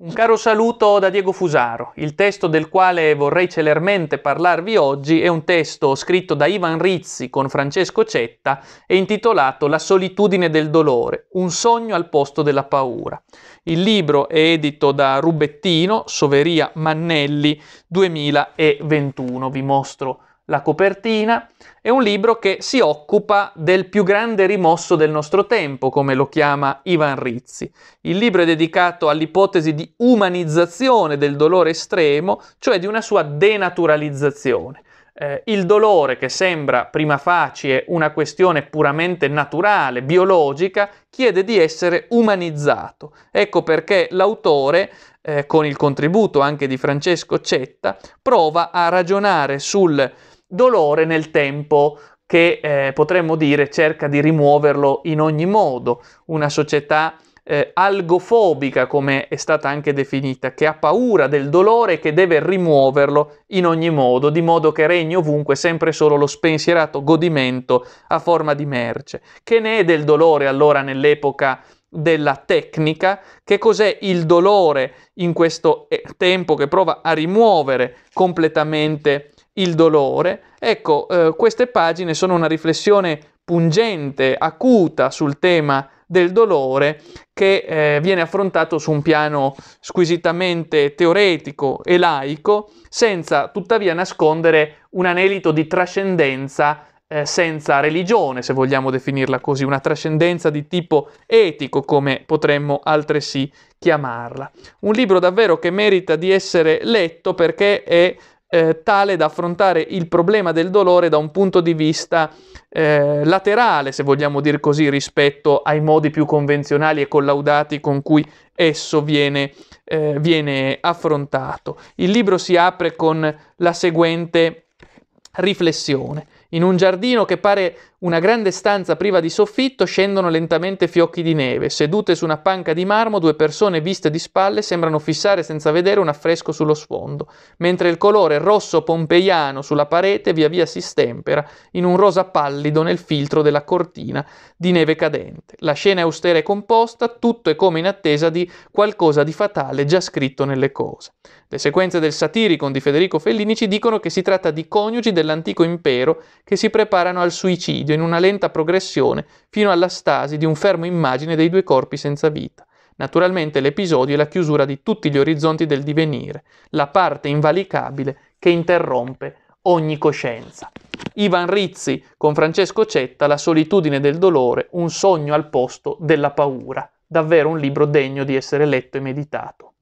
Un caro saluto da Diego Fusaro. Il testo del quale vorrei celermente parlarvi oggi è un testo scritto da Ivan Rizzi con Francesco Cetta e intitolato La solitudine del dolore, un sogno al posto della paura. Il libro è edito da Rubettino, Soveria Mannelli 2021. Vi mostro la copertina, è un libro che si occupa del più grande rimosso del nostro tempo, come lo chiama Ivan Rizzi. Il libro è dedicato all'ipotesi di umanizzazione del dolore estremo, cioè di una sua denaturalizzazione. Eh, il dolore, che sembra prima facie una questione puramente naturale, biologica, chiede di essere umanizzato. Ecco perché l'autore, eh, con il contributo anche di Francesco Cetta, prova a ragionare sul dolore nel tempo che eh, potremmo dire cerca di rimuoverlo in ogni modo, una società eh, algofobica come è stata anche definita, che ha paura del dolore e che deve rimuoverlo in ogni modo, di modo che regni ovunque sempre solo lo spensierato godimento a forma di merce. Che ne è del dolore allora nell'epoca della tecnica, che cos'è il dolore in questo eh, tempo che prova a rimuovere completamente il dolore. Ecco, eh, queste pagine sono una riflessione pungente, acuta sul tema del dolore che eh, viene affrontato su un piano squisitamente teoretico e laico, senza tuttavia nascondere un anelito di trascendenza eh, senza religione, se vogliamo definirla così, una trascendenza di tipo etico, come potremmo altresì chiamarla. Un libro davvero che merita di essere letto perché è eh, tale da affrontare il problema del dolore da un punto di vista eh, laterale, se vogliamo dire così, rispetto ai modi più convenzionali e collaudati con cui esso viene, eh, viene affrontato. Il libro si apre con la seguente riflessione. In un giardino che pare una grande stanza priva di soffitto scendono lentamente fiocchi di neve. Sedute su una panca di marmo, due persone viste di spalle sembrano fissare senza vedere un affresco sullo sfondo, mentre il colore rosso pompeiano sulla parete via via si stempera in un rosa pallido nel filtro della cortina di neve cadente. La scena è austera e composta, tutto è come in attesa di qualcosa di fatale già scritto nelle cose. Le sequenze del Satiricon di Federico Fellini ci dicono che si tratta di coniugi dell'antico impero che si preparano al suicidio in una lenta progressione fino alla stasi di un fermo immagine dei due corpi senza vita. Naturalmente l'episodio è la chiusura di tutti gli orizzonti del divenire, la parte invalicabile che interrompe ogni coscienza. Ivan Rizzi con Francesco Cetta La solitudine del dolore, un sogno al posto della paura, davvero un libro degno di essere letto e meditato.